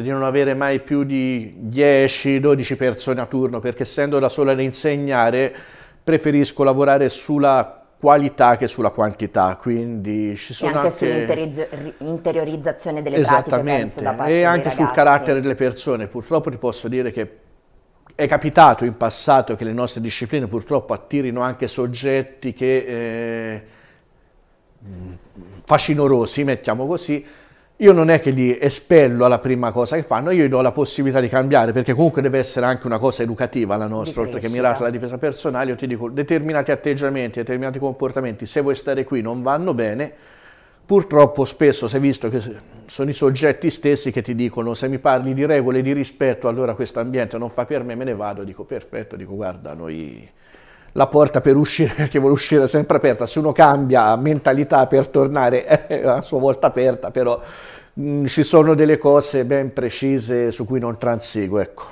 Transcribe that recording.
di non avere mai più di 10-12 persone a turno, perché essendo da sola ad insegnare preferisco lavorare sulla qualità che sulla quantità, quindi ci sono e anche, anche... sull'interiorizzazione delle pratiche, penso, e anche sul carattere delle persone. Purtroppo ti posso dire che è capitato in passato che le nostre discipline purtroppo attirino anche soggetti che eh, mm, mm, facinorosi, mettiamo così, io non è che li espello alla prima cosa che fanno, io gli do la possibilità di cambiare, perché comunque deve essere anche una cosa educativa la nostra, oltre che mirata alla difesa personale, io ti dico determinati atteggiamenti, determinati comportamenti, se vuoi stare qui non vanno bene, purtroppo spesso si è visto che sono i soggetti stessi che ti dicono se mi parli di regole, di rispetto, allora questo ambiente non fa per me, me ne vado, dico perfetto, dico guarda noi la porta per uscire, perché vuole uscire sempre aperta, se uno cambia mentalità per tornare è a sua volta aperta, però mh, mm, ci sono delle cose ben precise su cui non transigo. Ecco.